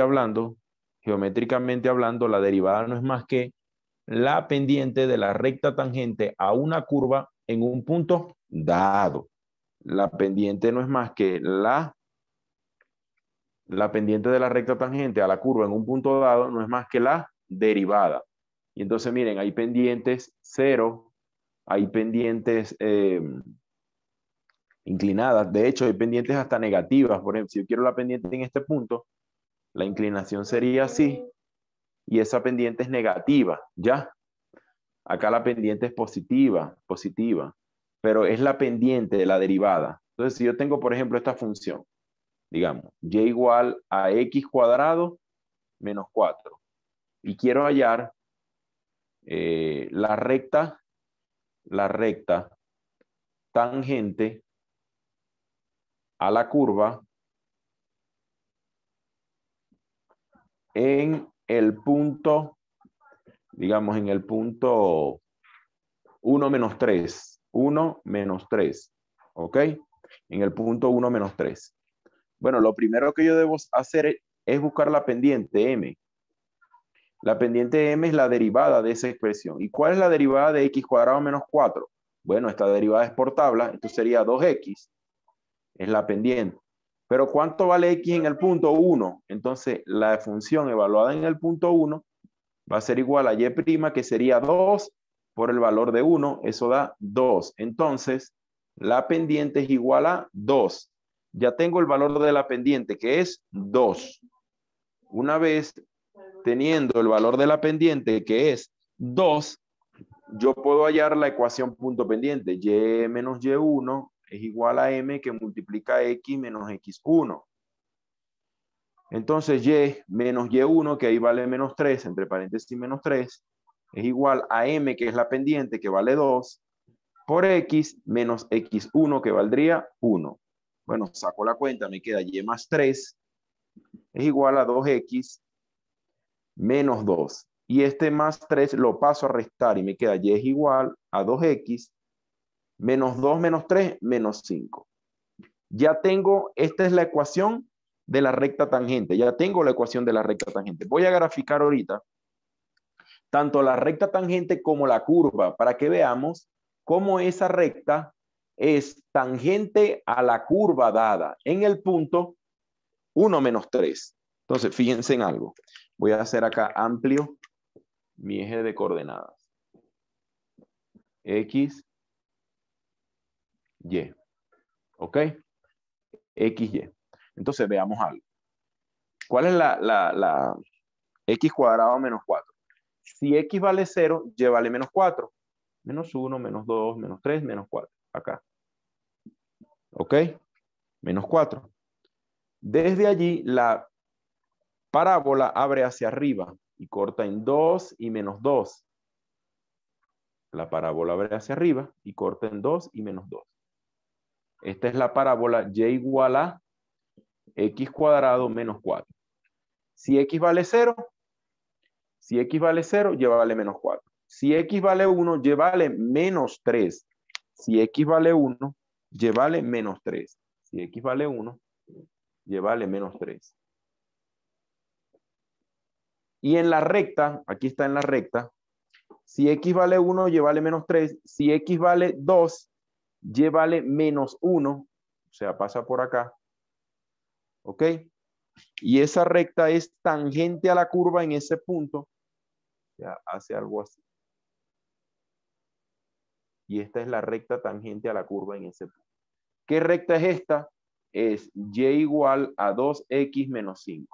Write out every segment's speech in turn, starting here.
hablando, geométricamente hablando, la derivada no es más que la pendiente de la recta tangente a una curva en un punto dado. La pendiente no es más que la la pendiente de la recta tangente a la curva en un punto dado no es más que la derivada. Y entonces miren, hay pendientes cero, hay pendientes eh, inclinadas, de hecho hay pendientes hasta negativas, por ejemplo, si yo quiero la pendiente en este punto, la inclinación sería así y esa pendiente es negativa, ¿ya? Acá la pendiente es positiva, positiva, pero es la pendiente de la derivada. Entonces, si yo tengo, por ejemplo, esta función, digamos, y igual a x cuadrado menos 4, y quiero hallar eh, la recta, la recta tangente a la curva en el punto, digamos, en el punto 1 menos 3. 1 menos 3. ¿Ok? En el punto 1 menos 3. Bueno, lo primero que yo debo hacer es buscar la pendiente m. La pendiente m es la derivada de esa expresión. ¿Y cuál es la derivada de x cuadrado menos 4? Bueno, esta derivada es por tabla, entonces sería 2x. Es la pendiente. Pero ¿cuánto vale X en el punto 1? Entonces, la función evaluada en el punto 1 va a ser igual a Y', que sería 2 por el valor de 1, eso da 2. Entonces, la pendiente es igual a 2. Ya tengo el valor de la pendiente, que es 2. Una vez teniendo el valor de la pendiente, que es 2, yo puedo hallar la ecuación punto pendiente, y menos y1 es igual a m que multiplica x menos x1. Entonces y menos y1, que ahí vale menos 3, entre paréntesis menos 3, es igual a m, que es la pendiente, que vale 2, por x menos x1, que valdría 1. Bueno, saco la cuenta, me queda y más 3 es igual a 2x menos 2. Y este más 3 lo paso a restar y me queda y es igual a 2x menos 2 menos 3, menos 5. Ya tengo, esta es la ecuación de la recta tangente. Ya tengo la ecuación de la recta tangente. Voy a graficar ahorita tanto la recta tangente como la curva para que veamos cómo esa recta es tangente a la curva dada en el punto 1 menos 3. Entonces, fíjense en algo. Voy a hacer acá amplio mi eje de coordenadas. X, y. ¿Ok? XY. Entonces veamos algo. ¿Cuál es la, la x cuadrado menos 4? Si x vale 0, y vale menos 4. Menos 1, menos 2, menos 3, menos 4. Acá. ¿Ok? Menos 4. Desde allí, la parábola abre hacia arriba y corta en 2 y menos 2. La parábola abre hacia arriba y corta en 2 y menos 2. Esta es la parábola y igual a x cuadrado menos 4. Si x vale 0, si x vale 0, y vale menos 4. Si x vale 1, y vale menos 3. Si x vale 1, y vale menos 3. Si x vale 1, y vale menos 3. Y en la recta, aquí está en la recta, si x vale 1, y vale menos 3. Si x vale 2, y vale menos 1, o sea, pasa por acá. ¿Ok? Y esa recta es tangente a la curva en ese punto. O sea, hace algo así. Y esta es la recta tangente a la curva en ese punto. ¿Qué recta es esta? Es y igual a 2x menos 5.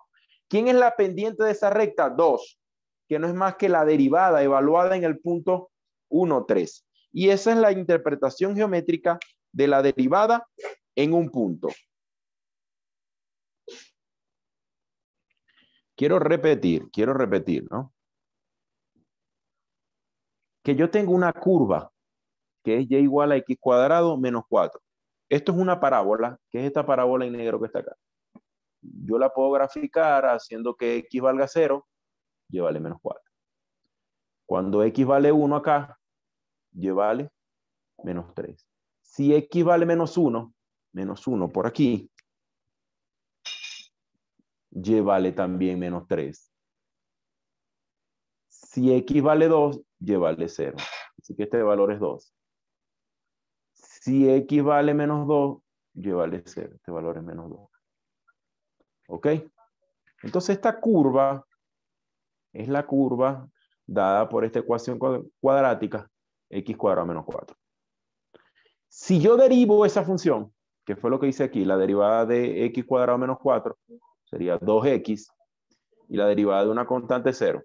¿Quién es la pendiente de esa recta? 2, que no es más que la derivada evaluada en el punto 1, 3. Y esa es la interpretación geométrica de la derivada en un punto. Quiero repetir, quiero repetir, ¿no? Que yo tengo una curva que es y igual a x cuadrado menos 4. Esto es una parábola, que es esta parábola en negro que está acá. Yo la puedo graficar haciendo que x valga 0 y vale menos 4. Cuando x vale 1 acá, y vale menos 3. Si x vale menos 1, menos 1 por aquí, y vale también menos 3. Si x vale 2, y vale 0. Así que este valor es 2. Si x vale menos 2, y vale 0. Este valor es menos 2. ¿Ok? Entonces esta curva es la curva dada por esta ecuación cuadrática x cuadrado menos 4. Si yo derivo esa función, que fue lo que hice aquí, la derivada de x cuadrado menos 4 sería 2x, y la derivada de una constante 0.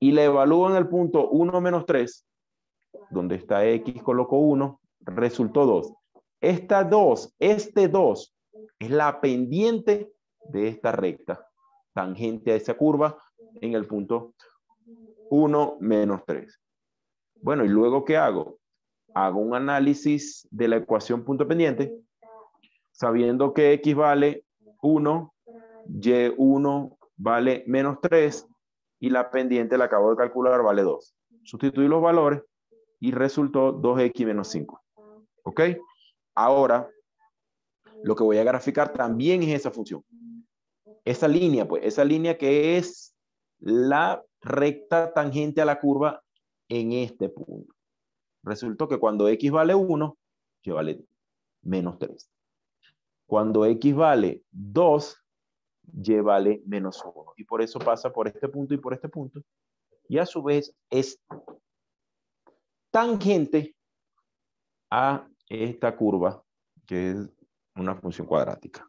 Y la evalúo en el punto 1 menos 3, donde está x coloco 1, resultó 2. Esta 2, este 2, es la pendiente de esta recta, tangente a esa curva en el punto 1 menos 3. Bueno, ¿y luego qué hago? Hago un análisis de la ecuación punto pendiente, sabiendo que x vale 1, y1 vale menos 3 y la pendiente la acabo de calcular vale 2. Sustituí los valores y resultó 2x menos 5. ¿Ok? Ahora, lo que voy a graficar también es esa función. Esa línea, pues, esa línea que es la recta tangente a la curva en este punto. Resultó que cuando x vale 1, y vale menos 3. Cuando x vale 2, y vale menos 1. Y por eso pasa por este punto y por este punto. Y a su vez es tangente a esta curva, que es una función cuadrática.